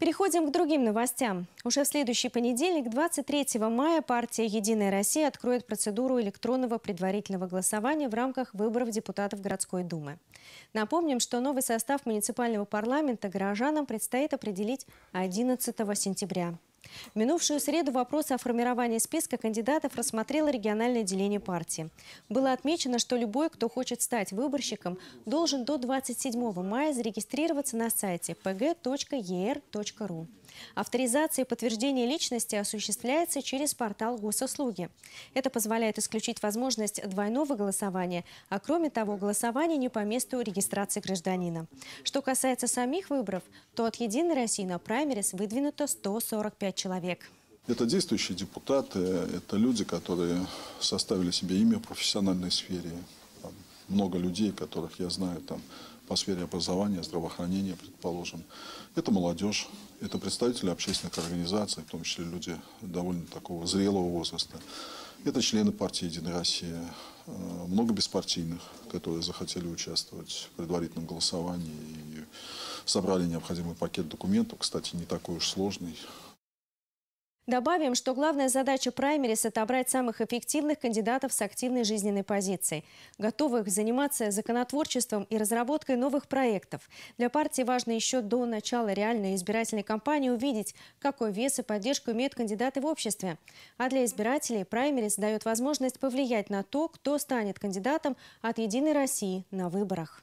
Переходим к другим новостям. Уже в следующий понедельник, 23 мая, партия «Единая Россия» откроет процедуру электронного предварительного голосования в рамках выборов депутатов городской думы. Напомним, что новый состав муниципального парламента горожанам предстоит определить 11 сентября. В минувшую среду вопрос о формировании списка кандидатов рассмотрело региональное отделение партии. Было отмечено, что любой, кто хочет стать выборщиком, должен до 27 мая зарегистрироваться на сайте pg.er.ru. Авторизация и подтверждение личности осуществляется через портал госуслуги. Это позволяет исключить возможность двойного голосования, а кроме того, голосование не по месту регистрации гражданина. Что касается самих выборов, то от «Единой России» на праймерис выдвинуто 145 человек. Это действующие депутаты, это люди, которые составили себе имя в профессиональной сфере. Там много людей, которых я знаю там по сфере образования, здравоохранения, предположим. Это молодежь, это представители общественных организаций, в том числе люди довольно такого зрелого возраста. Это члены партии «Единая Россия», э, много беспартийных, которые захотели участвовать в предварительном голосовании и собрали необходимый пакет документов, кстати, не такой уж сложный, Добавим, что главная задача праймерис – это отобрать самых эффективных кандидатов с активной жизненной позицией, готовых заниматься законотворчеством и разработкой новых проектов. Для партии важно еще до начала реальной избирательной кампании увидеть, какой вес и поддержку имеют кандидаты в обществе. А для избирателей праймерис дает возможность повлиять на то, кто станет кандидатом от «Единой России» на выборах.